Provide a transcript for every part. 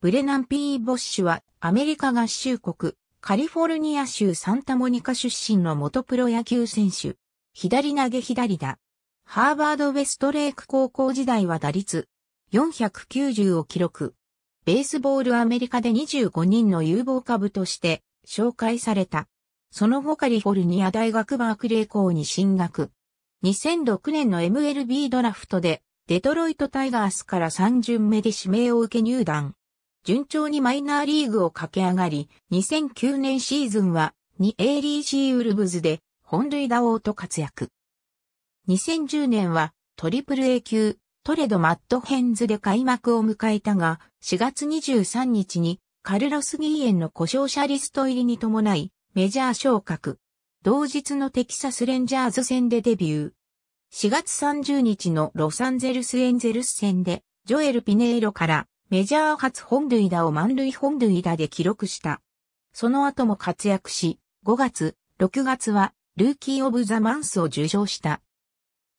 ブレナン・ピー・ボッシュはアメリカ合衆国カリフォルニア州サンタモニカ出身の元プロ野球選手。左投げ左打。ハーバード・ウェストレイク高校時代は打率490を記録。ベースボールアメリカで25人の有望株として紹介された。その後カリフォルニア大学バークレー校に進学。2006年の MLB ドラフトでデトロイトタイガースから3巡目で指名を受け入団。順調にマイナーリーグを駆け上がり、2009年シーズンは 2A リーシーウルブズで本塁打王と活躍。2010年はトリプル A 級トレドマットヘンズで開幕を迎えたが、4月23日にカルロス・ギーエンの故障者リスト入りに伴いメジャー昇格。同日のテキサスレンジャーズ戦でデビュー。4月30日のロサンゼルスエンゼルス戦でジョエル・ピネイロからメジャー初本塁打を満塁本塁打で記録した。その後も活躍し、5月、6月は、ルーキー・オブ・ザ・マンスを受賞した。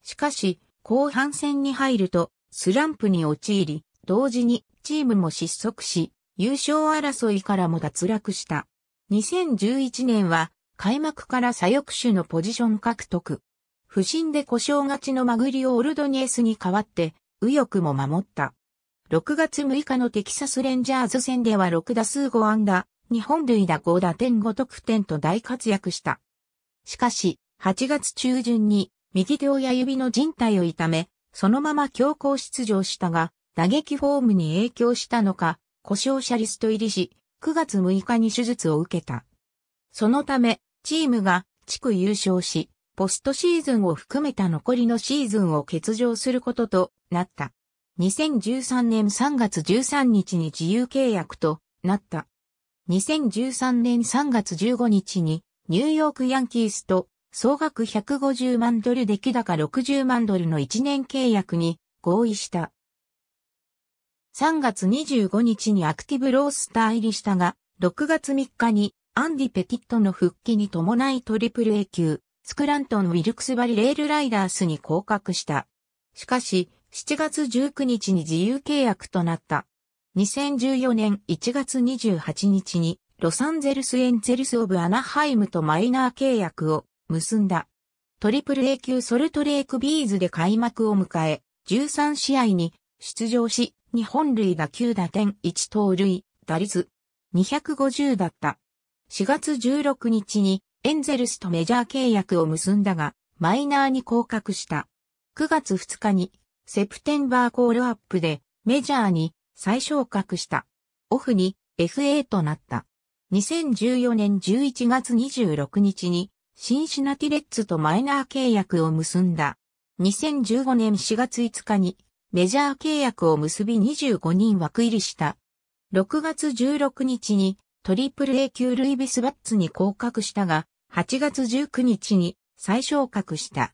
しかし、後半戦に入ると、スランプに陥り、同時にチームも失速し、優勝争いからも脱落した。2011年は、開幕から左翼手のポジション獲得。不審で故障がちのマグリオ・オルドニエスに代わって、右翼も守った。6月6日のテキサスレンジャーズ戦では6打数5安打、2本塁打5打点5得点と大活躍した。しかし、8月中旬に右手親指の人帯を痛め、そのまま強行出場したが、打撃フォームに影響したのか、故障者リスト入りし、9月6日に手術を受けた。そのため、チームが地区優勝し、ポストシーズンを含めた残りのシーズンを欠場することとなった。2013年3月13日に自由契約となった。2013年3月15日にニューヨークヤンキースと総額150万ドル出来高60万ドルの1年契約に合意した。3月25日にアクティブロースター入りしたが、6月3日にアンディ・ペティットの復帰に伴いトリプル A 級、スクラントン・ウィルクスバリ・レールライダースに降格した。しかし、7月19日に自由契約となった。2014年1月28日にロサンゼルスエンゼルスオブアナハイムとマイナー契約を結んだ。トリプル A 級ソルトレイクビーズで開幕を迎え、13試合に出場し、日本類が9打点1盗塁、打率250だった。4月16日にエンゼルスとメジャー契約を結んだが、マイナーに降格した。9月2日にセプテンバーコールアップでメジャーに再昇格した。オフに FA となった。2014年11月26日にシンシナティレッツとマイナー契約を結んだ。2015年4月5日にメジャー契約を結び25人枠入りした。6月16日にトリプル A 級ルイビスバッツに降格したが、8月19日に再昇格した。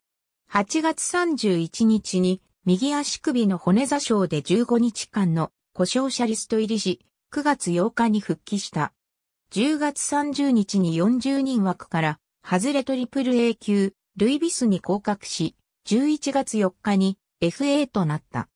8月31日に右足首の骨座礁で15日間の故障者リスト入りし、9月8日に復帰した。10月30日に40人枠から、外れトリプル A 級、ルイビスに降格し、11月4日に FA となった。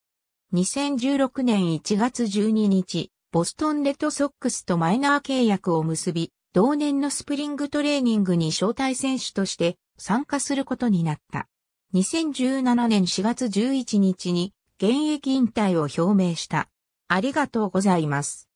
2016年1月12日、ボストンレッドソックスとマイナー契約を結び、同年のスプリングトレーニングに招待選手として参加することになった。2017年4月11日に現役引退を表明した。ありがとうございます。